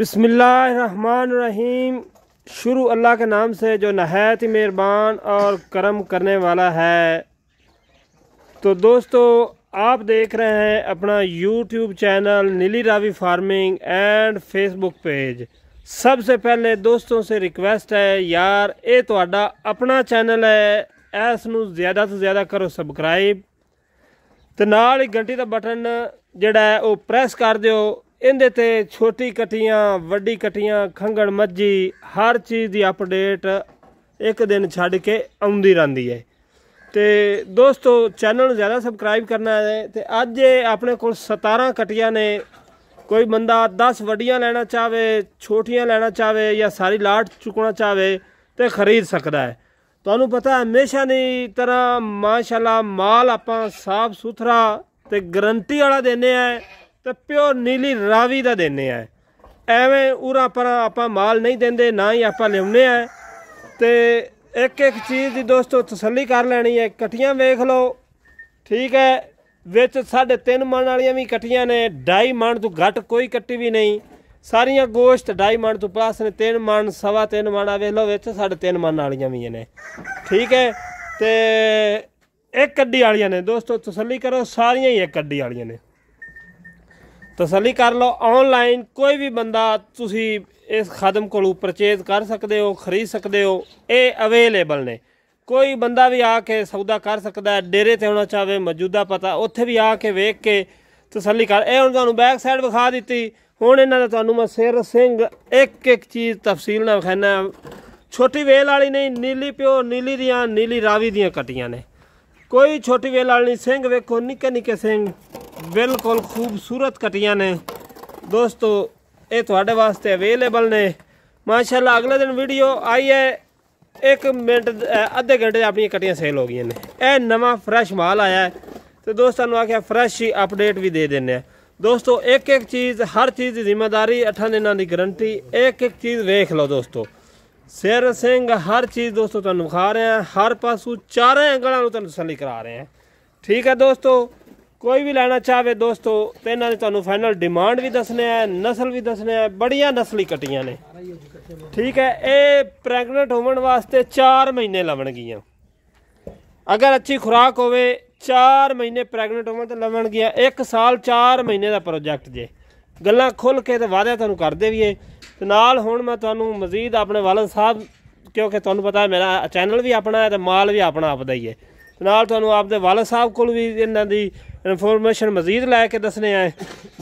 बसमीम शुरू अल्लाह के नाम से जो नहायत मेहरबान और करम करने वाला है तो दोस्तों आप देख रहे हैं अपना YouTube channel Neeli Ravi farming and Facebook page सबसे पहले दोस्तों से रिक्वेस्ट है यार ये तो अपना चैनल है इस ज़्यादा तो ज़्यादा करो सबसक्राइब तो नाल ही घंटी का बटन जोड़ा है वह प्रेस कर दौ ਇਹਦੇ ਤੇ ਛੋਟੀ ਕਟੀਆਂ ਵੱਡੀ ਕਟੀਆਂ ਖੰਗਣ ਮੱਜੀ ਹਰ ਚੀਜ਼ ਦੀ ਅਪਡੇਟ ਇੱਕ ਦਿਨ ਛੱਡ ਕੇ ਆਉਂਦੀ ਰਹਿੰਦੀ ਹੈ ਤੇ ਦੋਸਤੋ ਚੈਨਲ ਨੂੰ ਜ਼ਿਆਦਾ ਸਬਸਕ੍ਰਾਈਬ ਕਰਨਾ ਹੈ ਤੇ ਅੱਜ ਆਪਣੇ ਕੋਲ 17 ਕਟੀਆਂ ਨੇ ਕੋਈ ਬੰਦਾ 10 ਵੱਡੀਆਂ ਲੈਣਾ ਚਾਵੇ ਛੋਟੀਆਂ ਲੈਣਾ ਚਾਵੇ ਜਾਂ ਸਾਰੀ ਲਾਟ ਚੁਕਣਾ ਚਾਵੇ ਤੇ ਖਰੀਦ ਸਕਦਾ ਹੈ ਤੁਹਾਨੂੰ ਪਤਾ ਹਮੇਸ਼ਾ ਨਹੀਂ ਤਰ੍ਹਾਂ ਮਾਸ਼ਾਅੱਲਾ ਮਾਲ ਆਪਾਂ ਸਾਫ਼ ਸੁਥਰਾ ਤੇ ਗਰੰਟੀ ਵਾਲਾ ਦਿੰਨੇ ਆ ਤੇ ਪਿਓ ਨੀਲੀ ਰਾਵੀ ਦਾ ਦਿੰਨੇ ਆ ਐਵੇਂ ਉਰਾ ਪਰ ਆਪਾਂ ਮਾਲ ਨਹੀਂ ਦਿੰਦੇ ਨਾ ਹੀ ਆਪਾਂ ਲਿਉਨੇ ਆ ਤੇ ਇੱਕ ਇੱਕ ਚੀਜ਼ ਦੀ ਦੋਸਤੋ ਤਸੱਲੀ ਕਰ ਲੈਣੀ ਹੈ ਕਟੀਆਂ ਵੇਖ ਲਓ ਠੀਕ ਹੈ ਵਿੱਚ 3 ਮਣ ਵਾਲੀਆਂ ਵੀ ਕਟੀਆਂ ਨੇ 2.5 ਮਣ ਤੋਂ ਘੱਟ ਕੋਈ ਕੱਟੀ ਵੀ ਨਹੀਂ ਸਾਰੀਆਂ ਗੋਸ਼ਤ 2.5 ਮਣ ਤੋਂ ਪਾਸ ਨੇ 3 ਮਣ ਸਵਾ 3 ਮਣ ਆ ਵੇਖ ਲਓ ਵਿੱਚ 3 ਮਣ ਵਾਲੀਆਂ ਵੀ ਨੇ ਠੀਕ ਹੈ ਤੇ ਇੱਕ ਅੱਡੀ ਵਾਲੀਆਂ ਨੇ ਦੋਸਤੋ ਤਸੱਲੀ ਕਰੋ ਸਾਰੀਆਂ ਹੀ ਇੱਕ ਅੱਡੀ ਵਾਲੀਆਂ ਨੇ ਤਸੱਲੀ ਕਰ ਲਓ ਆਨਲਾਈਨ ਕੋਈ ਵੀ ਬੰਦਾ ਤੁਸੀਂ ਇਸ ਖਾਦਮ ਕੋਲੋਂ ਪਰਚੇਸ ਕਰ ਸਕਦੇ ਹੋ ਖਰੀਦ ਸਕਦੇ ਹੋ ਇਹ ਅਵੇਲੇਬਲ ਨੇ ਕੋਈ ਬੰਦਾ ਵੀ ਆ ਕੇ ਸੌਦਾ ਕਰ ਸਕਦਾ ਡੇਰੇ ਤੇ ਹੋਣਾ ਚਾਹਵੇ ਮੌਜੂਦਾ ਪਤਾ ਉੱਥੇ ਵੀ ਆ ਕੇ ਵੇਖ ਕੇ ਤਸੱਲੀ ਕਰ ਇਹ ਹੁਣ ਤੁਹਾਨੂੰ ਬੈਕ ਸਾਈਡ ਵਿਖਾ ਦਿੱਤੀ ਹੁਣ ਇਹਨਾਂ ਦਾ ਤੁਹਾਨੂੰ ਮੈਂ ਸਿਰ ਸਿੰਘ ਇੱਕ ਇੱਕ ਚੀਜ਼ ਤਫਸੀਲ ਨਾਲ ਵਿਖਾਣਾ ਛੋਟੀ ਵੇਲ ਵਾਲੀ ਨਹੀਂ ਨੀਲੀ ਪਿਓ ਨੀਲੀ ਦੀਆਂ ਨੀਲੀ ਰਾਵੀ ਦੀਆਂ ਕਟੀਆਂ ਨੇ ਕੋਈ ਛੋਟੀ ਵੇਲ ਵਾਲੀ ਸਿੰਘ ਵੇਖੋ ਨਿੱਕੇ ਨਿੱਕੇ ਸਿੰਘ ਬਿਲਕੁਲ ਖੂਬਸੂਰਤ ਕਟੀਆਂ ਨੇ ਦੋਸਤੋ ਇਹ ਤੁਹਾਡੇ ਵਾਸਤੇ ਅਵੇਲੇਬਲ ਨੇ ਮਾਸ਼ਾਅੱਲਾ ਅਗਲੇ ਦਿਨ ਵੀਡੀਓ ਆਈ ਹੈ 1 ਮਿੰਟ ਅੱਧੇ ਘੰਟੇ ਆਪਣੀਆਂ ਕਟੀਆਂ ਸੇਲ ਹੋ ਗਈਆਂ ਨੇ ਇਹ ਨਵਾਂ ਫਰੈਸ਼ ਮਾਲ ਆਇਆ ਤੇ ਦੋਸਤਾਂ ਨੂੰ ਆਖਿਆ ਫਰੈਸ਼ ਹੀ ਅਪਡੇਟ ਵੀ ਦੇ ਦਿੰਨੇ ਆ ਦੋਸਤੋ ਇੱਕ ਇੱਕ ਚੀਜ਼ ਹਰ ਚੀਜ਼ ਦੀ ਜ਼ਿੰਮੇਵਾਰੀ 8 ਦਿਨਾਂ ਦੀ ਗਾਰੰਟੀ ਇੱਕ ਇੱਕ ਚੀਜ਼ ਵੇਖ ਲਓ ਦੋਸਤੋ ਸਿਰ ਸਿੰਘ ਹਰ ਚੀਜ਼ ਦੋਸਤੋ ਤੁਹਾਨੂੰ ਵਿਖਾ ਰਿਹਾ ਹਰ ਪਾਸੂ ਚਾਰੇ ਅੰਗਲਾਂ ਨੂੰ ਤੁਹਾਨੂੰ ਤਸੱਲੀ ਕਰਾ ਰਹੇ ਹਾਂ ਠੀਕ ਹੈ ਦੋਸਤੋ ਕੋਈ ਵੀ ਲੈਣਾ ਚਾਹਵੇ ਦੋਸਤੋ ਤੇ ਇਹਨਾਂ ਨੇ ਤੁਹਾਨੂੰ ਫਾਈਨਲ ਡਿਮਾਂਡ ਵੀ ਦੱਸਣੇ ਆ ਨਸਲ ਵੀ ਦੱਸਣੇ ਆ ਬੜੀਆਂ ਨਸਲੀ ਕਟੀਆਂ ਨੇ ਠੀਕ ਹੈ ਇਹ ਪ੍ਰੈਗਨੈਂਟ ਹੋਣ ਵਾਸਤੇ 4 ਮਹੀਨੇ ਲਵਣਗੀਆਂ ਅਗਰ ਅੱਛੀ ਖੁਰਾਕ ਹੋਵੇ 4 ਮਹੀਨੇ ਪ੍ਰੈਗਨੈਂਟ ਹੋਣ ਤੇ ਲਵਣਗੀਆਂ 1 ਸਾਲ 4 ਮਹੀਨੇ ਦਾ ਪ੍ਰੋਜੈਕਟ ਜੇ ਗੱਲਾਂ ਖੁੱਲ ਕੇ ਤੇ ਵਾਅਦਾ ਤੁਹਾਨੂੰ ਕਰਦੇ ਵੀ ਇਹ ਤੇ ਨਾਲ ਹੁਣ ਮੈਂ ਤੁਹਾਨੂੰ ਮਜ਼ੀਦ ਆਪਣੇ ਵਾਲਦ ਸਾਹਿਬ ਕਿਉਂਕਿ ਤੁਹਾਨੂੰ ਪਤਾ ਮੇਰਾ ਚੈਨਲ ਵੀ ਆਪਣਾ ਹੈ ਤੇ ਮਾਲ ਵੀ ਆਪਣਾ ਆਪਦਾ ਹੀ ਹੈ ਨਾਲ ਤੁਹਾਨੂੰ ਆਪਦੇ ਵਾਲਦ ਸਾਹਿਬ ਕੋਲ ਵੀ ਇਹਨਾਂ ਦੀ ਇਨਫੋਰਮੇਸ਼ਨ ਮਜ਼ੀਦ ਲੈ ਕੇ ਦੱਸਨੇ ਆਏ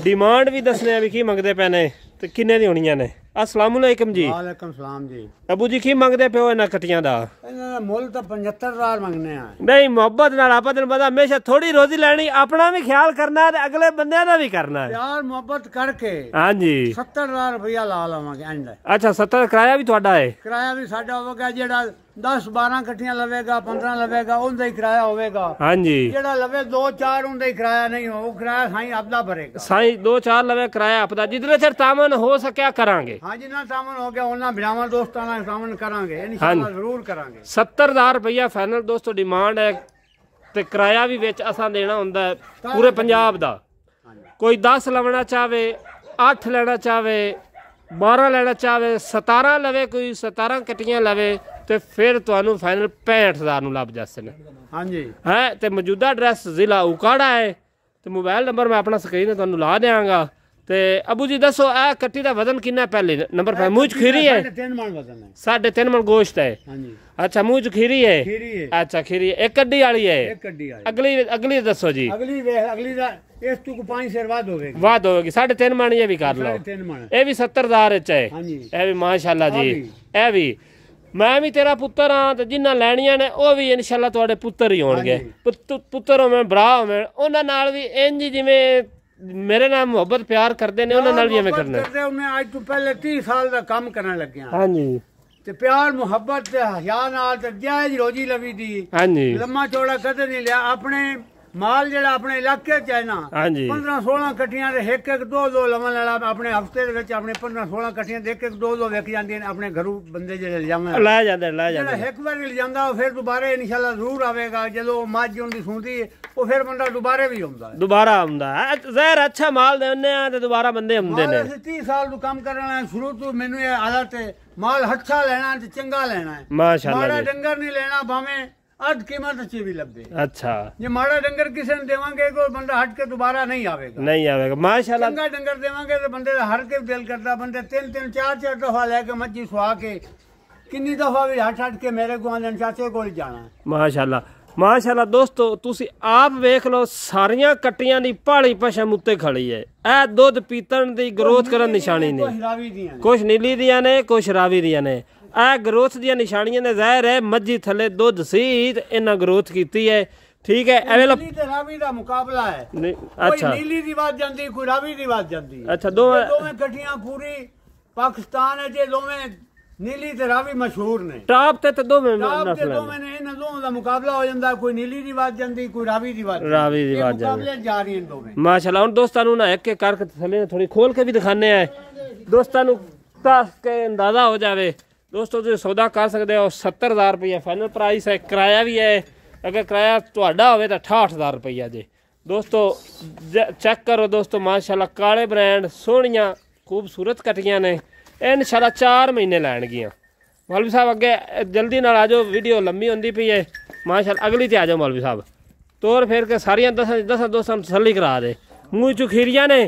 ਡਿਮਾਂਡ ਵੀ ਦੱਸਨੇ ਆ ਵੀ ਕੀ ਮੰਗਦੇ ਪਏ ਨੇ ਤੇ ਕਿੰਨੇ ਦੀ ਹੋਣੀਆਂ ਨੇ ਅਸਲਾਮੁਅਲੈਕਮ ਅਲੈਕਮ ਜੀ ਵਾਲੇਕਮ ਸਲਾਮ ਜੀ ਅਬੂ ਜੀ ਕੀ ਮੰਗਦੇ ਪਿਓ ਇਹਨਾਂ ਕਟੀਆਂ ਦਾ ਇਹਨਾਂ ਦਾ ਮੁੱਲ ਤਾਂ 75 ਰਾਰ ਮੰਗਨੇ ਆ ਨਹੀਂ ਮੁਹੱਬਤ ਨਾਲ ਆਪਾਂ ਤੈਨੂੰ ਪਤਾ ਹਮੇਸ਼ਾ ਥੋੜੀ ਰੋਜ਼ੀ ਲੈਣੀ ਆਪਣਾ ਵੀ ਖਿਆਲ ਕਰਨਾ ਤੇ ਅਗਲੇ ਬੰਦਿਆਂ ਦਾ ਵੀ ਕਰਨਾ ਹੈ ਯਾਰ ਮੁਹੱਬਤ ਕਰਕੇ ਹਾਂਜੀ 70 ਰਾਰ ਰੁਪਇਆ ਲਾ ਲਵਾਂਗੇ ਐਂਡ ਅੱਛਾ 70 ਕਿਰਾਇਆ ਵੀ ਤੁਹਾਡਾ ਹੈ ਕਿਰਾਇਆ ਵੀ ਸਾਡਾ ਹੋਵੇਗਾ ਜਿਹੜਾ 10 12 ਗੱਡੀਆਂ ਲਵੇਗਾ 15 ਲਵੇਗਾ ਉਹਦਾ ਹੀ ਕਿਰਾਇਆ ਹੋਵੇਗਾ ਹਾਂਜੀ ਜਿਹੜਾ ਲਵੇ 2 4 ਉਹਦਾ ਹੀ ਕਿਰਾਇਆ ਨਹੀਂ ਹੋ ਉਹ ਕਿਰਾਇਆ ਸਾਈਂ ਆਪਦਾ ਭਰੇਗਾ ਸਾਈਂ 2 4 ਲਵੇ ਕਿਰਾਇਆ ਆਪਦਾ ਜਿੱਦਨੇ ਸਿਰ ਤਾਮਨ ਹੋ ਸਕਿਆ ਕਰਾਂਗੇ ਹਾਂ ਜਿੰਨਾ ਤਾਮਨ ਹੋ ਗਿਆ ਉਹਨਾਂ ਬਿਨਾਵਾਂ ਦੋਸਤਾਂ ਨਾਲ ਤਾਮਨ ਕਰਾਂਗੇ ਇਨਸ਼ਾਅੱਲਾ ਜ਼ਰੂਰ ਕਰਾਂਗੇ 70000 ਰੁਪਇਆ ਫਾਈਨਲ ਦੋਸਤੋ ਡਿਮਾਂਡ ਹੈ ਤੇ ਕਿਰਾਇਆ ਵੀ ਵਿੱਚ ਅਸਾਂ ਦੇਣਾ ਹੁੰਦਾ ਹੈ ਪੂਰੇ ਪੰਜਾਬ ਦਾ ਕੋਈ 10 ਲਵਣਾ ਚਾਵੇ 8 ਲੈਣਾ ਚਾਵੇ 12 ਲੈਣਾ ਚਾਹਵੇ 17 ਲਵੇ ਕੋਈ 17 ਕਟੀਆਂ ਲਵੇ ਤੇ ਫਿਰ ਤੁਹਾਨੂੰ ਫਾਈਨਲ 65000 ਨੂੰ ਲੱਭ ਨੇ ਹਾਂਜੀ ਹੈ ਤੇ ਮੌਜੂਦਾ ਐਡਰੈਸ ਜ਼ਿਲ੍ਹਾ ਉਕਾੜਾ ਹੈ ਤੇ ਮੋਬਾਈਲ ਨੰਬਰ ਮੈਂ ਆਪਣਾ ਸਕਰੀਨ ਤੇ ਤੁਹਾਨੂੰ ਲਾ ਦੇਵਾਂਗਾ ਤੇ ਅਬੂ ਜੀ ਦੱਸੋ ਆ ਕੱਟੀ ਦਾ ਵਜ਼ਨ ਕਿੰਨਾ ਪਹਿਲੇ ਨੰਬਰ 5 ਮੂਝ ਖੀਰੀ ਹੈ 3 ਮਣ ਵਜ਼ਨ ਹੈ 3.5 ਮਣ ਗੋਸ਼ਤ ਹੈ ਹਾਂਜੀ ਅੱਛਾ ਮੂਝ ਖੀਰੀ ਹੈ ਖੀਰੀ ਹੈ ਅੱਛਾ ਖੀਰੀ ਇੱਕ ਕੱਡੀ ਵਾਲੀ ਹੈ ਇੱਕ ਕੱਡੀ ਵਾਲੀ ਅਗਲੀ ਅਗਲੀ ਦੱਸੋ ਜੀ ਅਗਲੀ ਵੇਖ ਅਗਲੀ ਦਾ ਇਸ ਤੋਂ ਕੋ ਪਾਣੀ ਸਿਰ ਵਾਦ ਹੋਵੇਗੀ ਵਾਦ ਹੋਵੇਗੀ 3.5 ਮਣ ਇਹ ਵੀ ਕਰ ਲਓ ਮਣ ਇਹ ਵੀ 70000 ਚ ਹੈ ਹਾਂਜੀ ਇਹ ਵੀ ਮਾਸ਼ਾਅੱਲਾ ਜੀ ਇਹ ਵੀ ਮੈਂ ਵੀ ਤੇਰਾ ਪੁੱਤਰ ਆ ਤੇ ਜਿੰਨਾ ਲੈਣੀਆਂ ਨੇ ਉਹ ਵੀ ਇਨਸ਼ਾਅੱਲਾ ਤੁਹਾਡੇ ਪੁੱਤਰ ਹੀ ਹੋਣਗੇ ਪੁੱਤਰ ਹੋਵੇਂ ਭਰਾ ਹੋਵੇਂ ਉਹਨਾਂ ਨਾਲ ਵੀ ਇੰਜ ਜਿਵੇਂ ਮੇਰੇ ਨਾਲ ਮੁਹੱਬਤ ਪਿਆਰ ਕਰਦੇ ਨੇ ਉਹਨਾਂ ਨਾਲ ਵੀ ਐਵੇਂ ਕਰਨਾ ਕਰਦੇ ਉਹਨੇ ਅੱਜ ਤੋਂ ਪਹਿਲੇ 30 ਸਾਲ ਦਾ ਕੰਮ ਕਰਨ ਲੱਗਿਆ ਹਾਂਜੀ ਤੇ ਪਿਆਰ ਮੁਹੱਬਤ ਤੇ ਹਿਆ ਨਾਲ ਤੇ ਜਾਇਜ਼ ਰੋਜੀ ਲਵੀ ਦੀ ਹਾਂਜੀ ਲੰਮਾ ਚੌੜਾ ਕਦੇ ਨਹੀਂ ਲਿਆ ਆਪਣੇ ਮਾਲ ਜਿਹੜਾ ਆਪਣੇ ਇਲਾਕੇ ਚ ਹੈ ਨਾ 15 16 ਕੱਟੀਆਂ ਦੇ ਇੱਕ ਇੱਕ ਦੋ ਦੋ ਲਵਣ ਵਾਲਾ ਆਪਣੇ ਹਫਤੇ ਦੇ ਵਿੱਚ ਆਪਣੇ 15 16 ਕੱਟੀਆਂ ਦੇ ਇੱਕ ਇੱਕ ਦੋ ਦੋ ਵੇਖ ਜਾਂਦੀਆਂ ਨੇ ਆਪਣੇ ਘਰੂ ਬੰਦੇ ਜਿਹੜੇ ਜਾਂਦੇ ਲੈ ਜਾਂਦੇ ਲੈ ਜਾਂਦੇ ਜਿਹੜਾ ਇੱਕ ਵਾਰ ਜਾਂਦਾ ਉਹ ਫਿਰ ਦੁਬਾਰੇ ਇਨਸ਼ਾਅੱਲਾ ਜ਼ਰੂਰ ਆਵੇਗਾ ਜਦੋਂ ਮੱਝ ਹੁੰਦੀ ਸੁਣਦੀ ਉਹ ਫਿਰ ਬੰਦਾ ਦੁਬਾਰੇ ਵੀ ਆਉਂਦਾ ਦੁਬਾਰਾ ਆਉਂਦਾ ਜ਼ਹਿਰ ਅੱਛਾ ਮਾਲ ਦੇਉਂਦੇ ਆ ਤੇ ਦੁਬਾਰਾ ਬੰਦੇ ਹੁੰਦੇ ਨੇ 30 ਸਾਲ ਤੋਂ ਕੰਮ ਕਰਨਾ ਸ਼ੁਰੂ ਤੋਂ ਮੈਨੂੰ ਇਹ ਆਦਤ ਹੈ ਮਾਲ ਅੱਛਾ ਲੈਣਾ ਤੇ ਚੰਗਾ ਲੈਣਾ ਹੈ ਮਾਸ਼ਾਅੱਲਾ ਮਾੜਾ ਡੰਗਰ ਨਹੀਂ ਲੈਣਾ ਭਾਵੇਂ ਅੱਧ ਕੀਮਤ ਚ ਵੀ ਲੱਭੇ ਅੱਛਾ ਜੇ ਮਾੜਾ ਡੰਗਰ ਕਿਸੇ ਨੂੰ ਦੇਵਾਂਗੇ ਕੋਈ ਬੰਦਾ ਹਟ ਕੇ ਦੁਬਾਰਾ ਨਹੀਂ ਆਵੇਗਾ ਨਹੀਂ ਆਵੇਗਾ ਮਾਸ਼ਾਅੱਲਾ ਚੰਗਾ ਡੰਗਰ ਦੇਵਾਂਗੇ ਤੇ ਬੰਦੇ ਦਾ ਹਰ ਕੇ ਦਿਲ ਕਰਦਾ ਬੰਦੇ ਤਿੰਨ ਤਿੰਨ ਚਾਰ ਚਾਰ ਦਫਾ ਲੈ ਕੇ ਮੱਝੀ ਸੁਆ ਕੇ ਕਿੰਨੀ ਦਫਾ ਵੀ ਹਟ ਹਟ ਕੇ ਮੇਰੇ ਕੋਲ ਗੁਆਂਢਣ ਚਾਚੇ ਕੋਲ ਜਾਣਾ ਮਾਸ਼ਾਅੱਲਾ ਮਾਸ਼ਾਅੱਲਾ ਦੋਸਤੋ ਤੁਸੀਂ ਆਪ ਵੇਖ ਲਓ ਸਾਰੀਆਂ ਕੱਟੀਆਂ ਦੀ ਪਹਾੜੀ ਪਸ਼ਮ ਉੱਤੇ ਖੜੀ ਹੈ ਇਹ ਦੁੱਧ ਪੀਤਣ ਦੀ ਗਰੋਥ ਕਰਨ ਨਿਸ਼ਾਨੀ ਨੇ ਕੁਝ ਨੀਲੀ ਦੀਆਂ ਨੇ ਕੁਝ ਰਾਵੀ ਦੀਆਂ ਨੇ ਆ ਗਰੋਥ ਦੀਆਂ ਨਿਸ਼ਾਨੀਆਂ ਨੇ ਜ਼ਾਹਿਰ ਹੈ ਮੱਝੀ ਥੱਲੇ ਦੁੱਧ ਸੀ ਇਹਨਾਂ ਗਰੋਥ ਕੀਤੀ ਹੈ ਠੀਕ ਹੈ ਐਵੇਂ ਲ ਨੀਲੀ ਤੇ ਰਾਵੀ ਦਾ ਮੁਕਾਬਲਾ ਹੈ ਨਹੀਂ ਅੱਛਾ ਕੋਈ ਨੀਲੀ ਦੀ ਬਾਤ ਜਾਂਦੀ ਕੋਈ ਰਾਵੀ ਦੀ ਬਾਤ ਜਾਂਦੀ ਅੱਛਾ ਦੋਵੇਂ ਦੋਵੇਂ ਗੱਡੀਆਂ ਪੂਰੀ ਪਾਕਿਸਤਾਨ ਹੈ ਜੇ ਦੋਵੇਂ ਨੀਲੀ ਤੇ ਰਾਵੀ ਮਸ਼ਹੂਰ ਨੇ ਟਾਪ ਤੇ ਤੇ ਦੋਵੇਂ ਟਾਪ ਤੇ ਦੋਵੇਂ ਨੇ ਇਹਨਾਂ ਦੋਵਾਂ ਦਾ ਮੁਕਾਬਲਾ ਹੋ ਜਾਂਦਾ ਕੋਈ ਨੀਲੀ ਦੀ ਬਾਤ ਜਾਂਦੀ ਕੋਈ ਰਾਵੀ ਦੀ ਬਾਤ ਰਾਵੀ ਦੀ ਬਾਤ ਜਾਂਦੀ ਮੁਕਾਬਲੇ ਜਾਰੀ ਨੇ ਦੋਵੇਂ ਮਾਸ਼ਾਅੱਲਾ ਹੁਣ ਦੋਸਤਾਂ ਨੂੰ ਨਾ ਇੱਕ ਇੱਕ ਕਰਕੇ ਥੱਲੇ ਥੋੜੀ ਖੋਲ ਕੇ ਵੀ ਦਿਖਾਣੇ ਆ ਦੋਸਤਾਂ ਨੂੰ ਤਾਂ ਕੇ ਅੰਦਾਜ਼ਾ ਹੋ ਜਾਵੇ ਦੋਸਤੋ ਤੁਸੀਂ ਸੌਦਾ ਕਰ ਸਕਦੇ ਹੋ 70000 ਰੁਪਏ ਫਾਈਨਲ ਪ੍ਰਾਈਸ ਹੈ ਕਿਰਾਇਆ ਵੀ ਹੈ ਅਗਰ ਕਿਰਾਇਆ ਤੁਹਾਡਾ ਹੋਵੇ ਤਾਂ 68000 ਰੁਪਏ ਜੇ ਦੋਸਤੋ ਚੈੱਕ ਕਰੋ ਦੋਸਤੋ ਮਾਸ਼ਾਅੱਲਾ ਕਾਲੇ ਬ੍ਰਾਂਡ ਸੋਹਣੀਆਂ ਖੂਬਸੂਰਤ ਕਟੀਆਂ ਨੇ ਇਨਸ਼ਾਅੱਲਾ 4 ਮਹੀਨੇ ਲੈਣਗੀਆਂ ਮੌਲਵੀ ਸਾਹਿਬ ਅੱਗੇ ਜਲਦੀ ਨਾਲ ਆਜੋ ਵੀਡੀਓ ਲੰਮੀ ਹੁੰਦੀ ਪਈ ਹੈ ਮਾਸ਼ਾਅੱਲਾ ਅਗਲੀ ਤੇ ਆਜੋ ਮੌਲਵੀ ਸਾਹਿਬ ਤੋਰ ਫੇਰ ਕੇ ਸਾਰੀਆਂ ਦਸਾਂ ਦਸਾਂ ਦੋਸਤਾਂ ਨੂੰ ਤਸੱਲੀ ਕਰਾ ਦੇ ਮੂੰਹ ਚੁਖੀਰੀਆਂ ਨੇ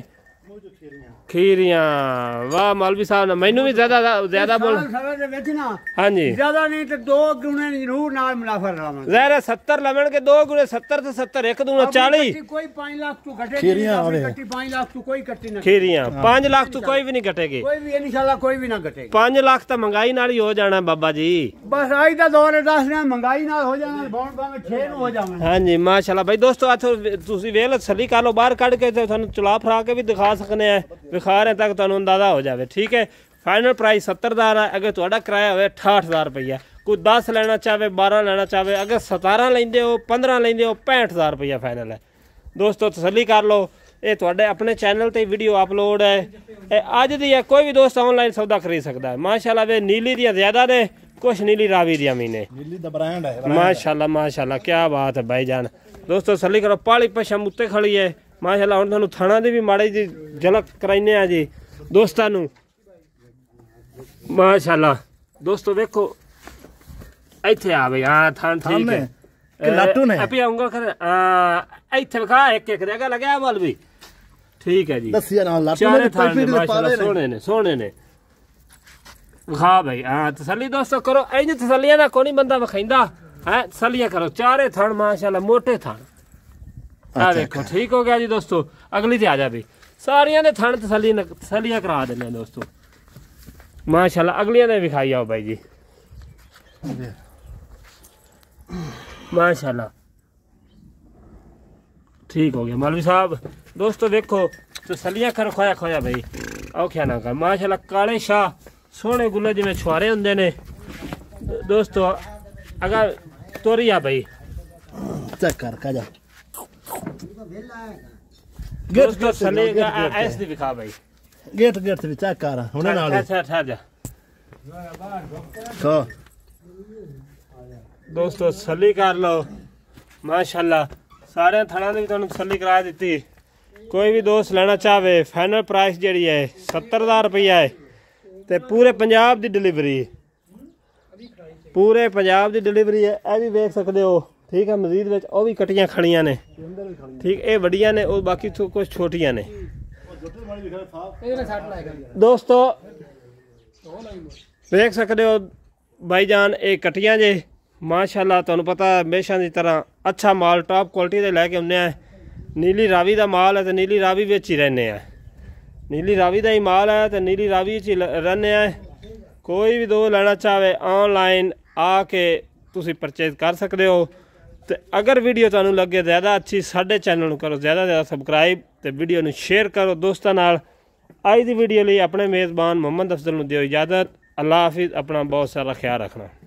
ਮੂੰਹ ਚੁਖੀਰੀਆਂ ਖੀਰੀਆਂ ਵਾਹ ਮਾਲਵੀ ਸਾਹਿਬ ਨੇ ਮੈਨੂੰ ਵੀ ਜ਼ਿਆਦਾ ਜ਼ਿਆਦਾ ਬੋਲ ਦੇ ਵਿੱਚ ਨਾ ਹਾਂਜੀ ਜ਼ਿਆਦਾ ਨਹੀਂ ਤੇ ਦੋ ਗੁਣੇ ਜ਼ਰੂਰ ਨਾਲ ਮੁਨਾਫਾ ਲਾਵਾਂਗੇ ਜ਼ਹਿਰ 70 ਲਵਣਗੇ ਦੋ ਗੁਣੇ 70 ਤੇ 70 ਇੱਕ ਦੂਣਾ 40 ਕੋਈ 5 ਲੱਖ ਤੋਂ ਘਟੇ ਖੀਰੀਆਂ ਕੋਈ 5 ਲੱਖ ਤੋਂ ਕੋਈ ਘਟੀ ਨਾ ਖੀਰੀਆਂ 5 ਲੱਖ ਤੋਂ ਕੋਈ ਵੀ ਨਹੀਂ ਘਟੇਗੀ ਕੋਈ ਵੀ ਇਨਸ਼ਾਅੱਲਾ ਕੋਈ ਵੀ ਨਾ ਘਟੇਗੀ 5 ਲੱਖ ਤਾਂ ਮਹਿੰਗਾਈ ਨਾਲ ਹੀ ਹੋ ਜਾਣਾ ਬਾਬਾ ਜੀ ਬਸ ਆਈ ਦਾ ਦੌਰ ਹੈ ਦੱਸ ਰਿਹਾ ਮਹਿੰਗਾਈ ਨਾਲ ਹੋ ਜਾਣਾ ਬੌਣ ਬਾਵੇਂ 6 ਨੂੰ ਹੋ ਜਾਵਾਂਗੇ ਹਾਂਜੀ ਮਾਸ਼ਾਅੱਲਾ ਭਾਈ ਦੋਸਤੋ ਅੱਜ ਤੁਸੀਂ ਵੇਲ ਸੱਲੀ ਕਰ ਲਓ ਬਾਹਰ ਕੱਢ ਕੇ ਤੁਹਾਨੂੰ ਚੁਲਾ ਫਰਾ ਕੇ ਵੀ ਦਿਖਾ ਸਕਨੇ ਆ ਦਿਖਾ ਰਹੇ ਤੱਕ ਤੁਹਾਨੂੰ ਅੰਦਾਜ਼ਾ ਹੋ ਜਾਵੇ ਠੀਕ ਹੈ ਫਾਈਨਲ ਪ੍ਰਾਈਸ 70 ਦਾ ਹੈ ਅਗਰ ਤੁਹਾਡਾ ਕਿਰਾਇਆ ਹੋਵੇ 68000 ਰੁਪਈਆ ਕੋਈ 10 ਲੈਣਾ ਚਾਵੇ 12 ਲੈਣਾ ਚਾਵੇ ਅਗਰ 17 ਲੈਂਦੇ ਹੋ 15 ਲੈਂਦੇ ਹੋ 65000 ਰੁਪਈਆ ਫਾਈਨਲ ਹੈ ਦੋਸਤੋ ਤਸੱਲੀ ਕਰ ਲਓ ਇਹ ਤੁਹਾਡੇ ਆਪਣੇ ਚੈਨਲ ਤੇ ਵੀਡੀਓ ਅਪਲੋਡ ਹੈ ਇਹ ਅੱਜ ਦੀ ਹੈ ਕੋਈ ਵੀ ਦੋਸਤ ਆਨਲਾਈਨ ਸੌਦਾ ਖਰੀਦ ਸਕਦਾ ਹੈ ਮਾਸ਼ਾਅੱਲਾ ਵੇ ਨੀਲੀ ਦੀਆਂ ਜ਼ਿਆਦਾ ਨੇ ਕੁਛ ਨੀਲੀ ਰਾਵੀ ਦੀਆਂ ਵੀ ਨੇ ਨੀਲੀ ਦਾ ਬ੍ਰਾਂਡ ਹੈ ਮਾਸ਼ਾਅੱਲਾ ਮਾਸ਼ਾਅੱਲਾ ਕੀ ਬਾਤ ਹੈ ਭਾਈ ਜਾਨ ਦੋਸਤੋ ਤਸੱਲੀ ਕਰੋ ਪਾਲੀ ਪਸ਼ਮ ਉੱਤੇ ਖੜੀ ਹੈ ਮਾਸ਼ਾਅੱਲਾ ਹੁਣ ਤੁਹਾਨੂੰ ਥਾਣਾ ਦੇ ਵੀ ਮਾੜੇ ਜੀ ਜਲਕ ਕਰਾਈਨੇ ਆ ਜੀ ਦੋਸਤਾਂ ਨੂੰ ਮਾਸ਼ਾਅੱਲਾ ਦੋਸਤੋ ਵੇਖੋ ਇੱਥੇ ਆ ਬਈ ਆ ਥਾਂ ਠੀਕ ਹੈ ਕਿ ਲਾਟੂ ਨੇ ਆਪੇ ਆਉਂਗਾ ਖਰ ਆ ਇੱਥੇ ਵਿਖਾ ਇੱਕ ਇੱਕ ਜਗ੍ਹਾ ਲੱਗਿਆ ਵੀ ਠੀਕ ਹੈ ਜੀ ਦੱਸਿਆ ਨਾ ਲਾਟੂ ਨੇ ਪਾਈਪੀ ਦੇ ਪਾਲੇ ਸੋਹਣੇ ਨੇ ਸੋਹਣੇ ਨੇ ਵਿਖਾ ਬਈ ਆ ਤਸੱਲੀ ਦੋਸਤੋ ਕਰੋ ਇੰਜ ਤਸੱਲੀਆਂ ਦਾ ਕੋਈ ਬੰਦਾ ਵਖਾਈਂਦਾ ਹੈ ਤਸੱਲੀਆਂ ਕਰੋ ਚਾਰੇ ਥਣ ਮਾਸ਼ਾਅੱਲਾ ਮੋਟੇ ਥਣ ਆ ਦੇਖੋ ਠੀਕ ਹੋ ਗਿਆ ਜੀ ਦੋਸਤੋ ਅਗਲੀ ਤੇ ਆ ਜਾ ਬਈ ਸਾਰੀਆਂ ਦੇ ਥਣ ਤਸੱਲੀ ਤਸੱਲੀਆਂ ਕਰਾ ਦਿੰਦੇ ਆ ਦੋਸਤੋ ਮਾਸ਼ਾਅੱਲਾ ਅਗਲੀਆਂ ਦੇ ਵਿਖਾਈ ਆਓ ਬਾਈ ਜੀ ਮਾਸ਼ਾਅੱਲਾ ਠੀਕ ਹੋ ਗਿਆ ਮਲਵੀ ਸਾਹਿਬ ਦੋਸਤੋ ਵੇਖੋ ਤਸੱਲੀਆਂ ਕਰ ਖੋਇਆ ਖੋਇਆ ਬਈ ਔਖਿਆ ਨਾ ਕਰ ਮਾਸ਼ਾਅੱਲਾ ਕਾਲੇ ਸ਼ਾ ਸੋਹਣੇ ਗੁੱਲੇ ਜਿਵੇਂ ਛੁਆਰੇ ਹੁੰਦੇ ਨੇ ਦੋਸਤੋ ਅਗਰ ਤੋਰੀਆ ਬਈ ਚੱਕਰ ਕਰ ਕਾ ਜਾ ਵੇਲਾ ਹੈਗਾ ਗਿਰਤ ਗਿਰਤ ਥੱਲੇ ਐਸ ਦੀ ਵਿਖਾ ਬਈ ਗਿਰਤ ਗਿਰਤ ਵੀ ਚੈੱਕ ਕਰ ਹੁਣੇ ਨਾਲ ਅੱਛਾ ਠਹਿਰ ਜਾ ਦੋਸਤੋ ਸੱਲੀ ਕਰ ਲਓ ਮਾਸ਼ਾਅੱਲਾ ਸਾਰੇ ਥਣਾ ਦੇ ਤੁਹਾਨੂੰ ਸੱਲੀ ਕਰਾ ਦਿੱਤੀ ਕੋਈ ਵੀ ਦੋਸਤ ਲੈਣਾ ਚਾਵੇ ਫਾਈਨਲ ਪ੍ਰਾਈਸ ਜਿਹੜੀ ਹੈ 70000 ਰੁਪਇਆ ਹੈ ਤੇ ਪੂਰੇ ਪੰਜਾਬ ਦੀ ਡਿਲੀਵਰੀ ਪੂਰੇ ਪੰਜਾਬ ਦੀ ਡਿਲੀਵਰੀ ਹੈ ਇਹ ਵੀ ਵੇਖ ਸਕਦੇ ਹੋ ਠੀਕ ਹੈ ਮਜ਼ੀਦ ਵਿੱਚ ਉਹ ਵੀ ਕਟੀਆਂ ਖੜੀਆਂ ਨੇ ਠੀਕ ਇਹ ਵੱਡੀਆਂ ਨੇ ਉਹ ਬਾਕੀ ਕੁਝ ਛੋਟੀਆਂ ਨੇ ਦੋਸਤੋ ਵੇਖ ਸਕਦੇ ਹੋ ਬਾਈ ਜਾਨ ਇਹ ਕਟੀਆਂ ਜੇ ਮਾਸ਼ਾਅੱਲਾ ਤੁਹਾਨੂੰ ਪਤਾ ਹਮੇਸ਼ਾ ਦੀ ਤਰ੍ਹਾਂ ਅੱਛਾ ਮਾਲ ਟਾਪ ਕੁਆਲਿਟੀ ਦੇ ਲੈ ਕੇ ਆਉਂਦੇ ਆ ਨੀਲੀ ਰਾਵੀ ਦਾ ਮਾਲ ਹੈ ਤੇ ਨੀਲੀ ਰਾਵੀ ਵਿੱਚ ਹੀ ਰਹਿੰਦੇ ਆ ਨੀਲੀ ਰਾਵੀ ਦਾ ਹੀ ਮਾਲ ਹੈ ਤੇ ਨੀਲੀ ਰਾਵੀ ਵਿੱਚ ਹੀ ਰਹਿੰਦੇ ਆ ਕੋਈ ਵੀ ਦੋ ਲੈਣਾ ਚਾਹਵੇ ਆਨਲਾਈਨ ਆ ਕੇ ਤੁਸੀਂ ਪਰਚੇਜ਼ ਕਰ ਸਕਦੇ ਹੋ ਤੇ ਅਗਰ ਵੀਡੀਓ ਤੁਹਾਨੂੰ ਲੱਗੇ ਜ਼ਿਆਦਾ ਅੱਛੀ ਸਾਡੇ ਚੈਨਲ ਨੂੰ ਕਰੋ ਜ਼ਿਆਦਾ ਜ਼ਿਆਦਾ ਸਬਸਕ੍ਰਾਈਬ ਤੇ ਵੀਡੀਓ ਨੂੰ ਸ਼ੇਅਰ ਕਰੋ ਦੋਸਤਾਂ ਨਾਲ ਅੱਜ ਦੀ ਵੀਡੀਓ ਲਈ ਆਪਣੇ ਮੇਜ਼ਬਾਨ ਮੁਹੰਮਦ ਅਫਜ਼ਲ ਨੂੰ ਦਿਓ ਇਜਾਜ਼ਤ ਅੱਲਾਹ ਹਾਫਿਜ਼ ਆਪਣਾ ਬਹੁਤ ਸਾਰਾ ਖਿਆਲ ਰੱਖਣਾ